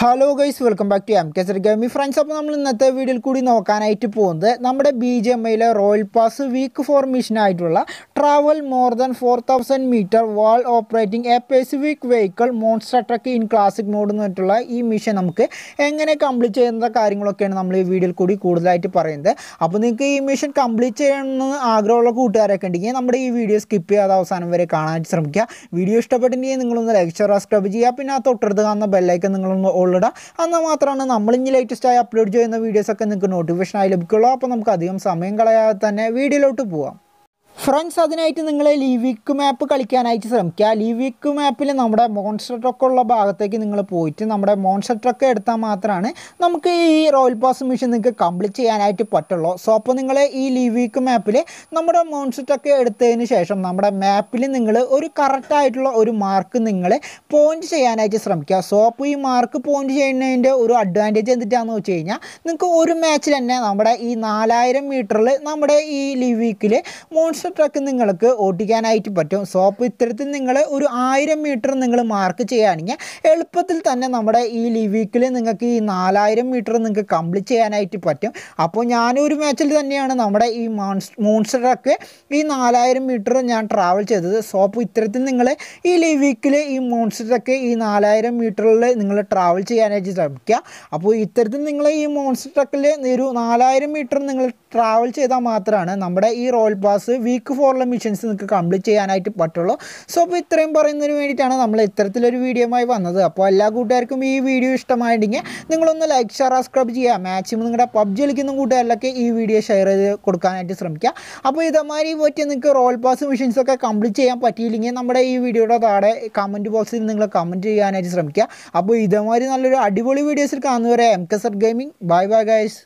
hello guys welcome back to M K sir gaming friends അപ്പോൾ നമ്മൾ ഇന്നത്തെ വീഡിയോയിൽ കൂടി നോക്കാനായിട്ട് പോകുന്നത് നമ്മുടെ ബി ജെ എം ഐയിലെ റോയൽ പാസ് വീക്ക് ഫോർമേഷനായിട്ടുള്ള travel more than four thousand metre while operating a pacific vehicle monster truck in classic mode എന്ന് പറഞ്ഞിട്ടുള്ള ഈ മിഷൻ നമുക്ക് എങ്ങനെ കംപ്ലീറ്റ് ചെയ്യുന്ന കാര്യങ്ങളൊക്കെയാണ് നമ്മൾ ഈ വീഡിയോയിൽ കൂടി കൂടുതലായിട്ട് പറയുന്നത് അപ്പോൾ നിങ്ങൾക്ക് ഈ മിഷൻ കംപ്ലീറ്റ് ചെയ്യണമെന്ന് ആഗ്രഹമുള്ള കൂട്ടുകാരൊക്കെ ഉണ്ടെങ്കിൽ നമ്മുടെ ഈ വീഡിയോ സ്കിപ്പ് ചെയ്യാതെ അവസാനം വരെ കാണാൻ ശ്രമിക്കുക വീഡിയോ ഇഷ്ടപ്പെട്ടിട്ടുണ്ടെങ്കിൽ നിങ്ങളൊന്ന് ലൈക്ക് ഷെയർ സബ്സ്ക്രൈബ് ചെയ്യുക പിന്നെ ആ തൊട്ടടുത്ത് കാണുന്ന ബെല്ലൈക്കൻ നിങ്ങളൊന്ന് ഓൾ ഉള്ളട എന്നാൽ മാത്രമാണ് നമ്മളിനി ആയി അപ്ലോഡ് ചെയ്യുന്ന വീഡിയോസൊക്കെ നിങ്ങൾക്ക് നോട്ടിഫിക്കേഷനായി ലഭിക്കുള്ളൂ അപ്പോൾ നമുക്ക് അധികം സമയം കളയാതെ തന്നെ വീഡിയോയിലോട്ട് പോവാം ഫ്രണ്ട്സ് അതിനായിട്ട് നിങ്ങൾ ലിവിക്ക് മാപ്പ് കളിക്കാനായിട്ട് ശ്രമിക്കുക ലിവിക്ക് മാപ്പിൽ നമ്മുടെ മോൺസ്റ്റർ ട്രക്ക് ഉള്ള ഭാഗത്തേക്ക് നിങ്ങൾ പോയിട്ട് നമ്മുടെ മോൺസ്റ്റർ ട്രക്ക് എടുത്താൽ മാത്രമാണ് നമുക്ക് ഈ റോയൽ പാസ് മിഷൻ നിങ്ങൾക്ക് കംപ്ലീറ്റ് ചെയ്യാനായിട്ട് പറ്റുള്ളൂ സോ അപ്പോൾ നിങ്ങൾ ഈ ലിവിക്ക് മാപ്പിൽ നമ്മുടെ മോൺസ്റ്റർ ട്രക്ക് എടുത്തതിന് ശേഷം നമ്മുടെ മാപ്പിൽ നിങ്ങൾ ഒരു കറക്റ്റായിട്ടുള്ള ഒരു മാർക്ക് നിങ്ങൾ പോയിൻ്റ് ചെയ്യാനായിട്ട് ശ്രമിക്കുക സോ അപ്പോൾ ഈ മാർക്ക് പോയിൻ്റ് ചെയ്യുന്നതിൻ്റെ ഒരു അഡ്വാൻറ്റേജ് എന്തിട്ടാന്ന് വെച്ച് കഴിഞ്ഞാൽ നിങ്ങൾക്ക് ഒരു മാച്ചിൽ തന്നെ നമ്മുടെ ഈ നാലായിരം മീറ്ററിൽ നമ്മുടെ ഈ ലിവിക്കിൽ മോൺസ്റ്റർ ലാസ്റ്റ് ട്രക്ക് നിങ്ങൾക്ക് ഓടിക്കാനായിട്ട് പറ്റും സോ അപ്പോൾ ഇത്തരത്തിൽ നിങ്ങൾ ഒരു ആയിരം മീറ്റർ നിങ്ങൾ മാർക്ക് ചെയ്യുകയാണെങ്കിൽ എളുപ്പത്തിൽ തന്നെ നമ്മുടെ ഈ ലിവീക്കിൽ നിങ്ങൾക്ക് ഈ നാലായിരം മീറ്റർ നിങ്ങൾക്ക് കംപ്ലീറ്റ് ചെയ്യാനായിട്ട് പറ്റും അപ്പോൾ ഞാനൊരു മാച്ചിൽ തന്നെയാണ് നമ്മുടെ ഈ മോൺസ് മോൺസ്റ്റർ ട്രക്ക് ഈ നാലായിരം മീറ്റർ ഞാൻ ട്രാവൽ ചെയ്തത് സോ അപ്പോൾ ഇത്തരത്തിൽ നിങ്ങൾ ഈ ലിവീക്കിൽ ഈ മോൺസ്റ്റർ ട്രക്ക് ഈ നാലായിരം മീറ്ററിൽ നിങ്ങൾ ട്രാവൽ ചെയ്യാനായിട്ട് ശ്രമിക്കുക അപ്പോൾ ഇത്തരത്തിൽ നിങ്ങൾ ഈ മോൺസ്റ്റർ ട്രക്കിൽ ഒരു നാലായിരം മീറ്റർ നിങ്ങൾ ട്രാവൽ ചെയ്താൽ മാത്രമാണ് നമ്മുടെ ഈ റോൾ പാസ് വീക്ക് ഫോറിലെ മിഷൻസ് നിങ്ങൾക്ക് കംപ്ലീറ്റ് ചെയ്യാനായിട്ട് പറ്റുള്ളൂ സോ അപ്പോൾ ഇത്രയും പറയുന്നതിന് വേണ്ടിയിട്ടാണ് നമ്മൾ ഇത്തരത്തിലൊരു ആയി വന്നത് അപ്പോൾ എല്ലാ കൂട്ടുകാർക്കും ഈ വീഡിയോ ഇഷ്ടമായിട്ടുണ്ടെങ്കിൽ നിങ്ങളൊന്ന് ലൈക്ക് ഷെയർ സബ്സ്ക്രൈബ് ചെയ്യുക മാക്സിമം നിങ്ങളുടെ പബ്ജി കളിക്കുന്ന കൂട്ടുകാരിലൊക്കെ ഈ വീഡിയോ ഷെയർ ചെയ്ത് കൊടുക്കാനായിട്ട് ശ്രമിക്കുക അപ്പോൾ ഇതേമാതിരി പറ്റി നിങ്ങൾക്ക് റോൾ പാസ് മിഷൻസൊക്കെ കംപ്ലീറ്റ് ചെയ്യാൻ പറ്റിയില്ലെങ്കിൽ നമ്മുടെ ഈ വീഡിയോയുടെ താഴെ കമൻറ്റ് ബോക്സിൽ നിങ്ങൾ കമൻറ്റ് ചെയ്യാനായിട്ട് ശ്രമിക്കുക അപ്പോൾ ഇതേമാതിരി നല്ലൊരു അടിപൊളി വീഡിയോസിൽ കാണുന്നവരെ M K sir gaming bye bye guys